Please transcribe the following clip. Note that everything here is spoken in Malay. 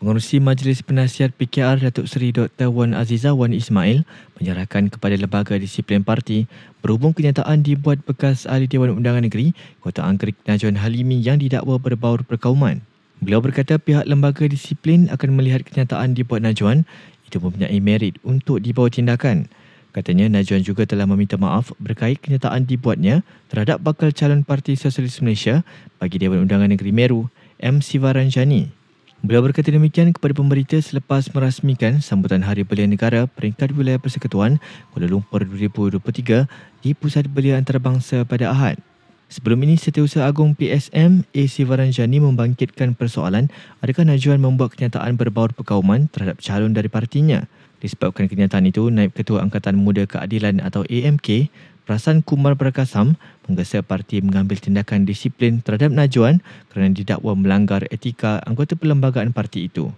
Pengurusi Majlis Penasihat PKR Datuk Seri Dr. Wan Wan Ismail menyerahkan kepada Lembaga Disiplin Parti berhubung kenyataan dibuat bekas Ahli Dewan Undangan Negeri Kota Angkerik Najwan Halimi yang didakwa berbaur perkauman. Beliau berkata pihak Lembaga Disiplin akan melihat kenyataan dibuat Najwan itu mempunyai merit untuk dibawa tindakan. Katanya Najwan juga telah meminta maaf berkait kenyataan dibuatnya terhadap bakal calon Parti Sosialis Malaysia bagi Dewan Undangan Negeri Meru, M. Sivaranjani. Beliau berkata demikian kepada pemberita selepas merasmikan sambutan Hari Belia Negara Peringkat Wilayah Persekutuan Kuala Lumpur 2023 di Pusat Belia Antarabangsa pada Ahad. Sebelum ini, Setiausaha Agung PSM A.C. Varanjani membangkitkan persoalan adakah Najuan membuat kenyataan berbaur perkauman terhadap calon dari partinya. Disebabkan kenyataan itu, Naib Ketua Angkatan Muda Keadilan atau AMK Rasan Kumar Berkasam menggesa parti mengambil tindakan disiplin terhadap Najuan kerana didakwa melanggar etika anggota perlembagaan parti itu.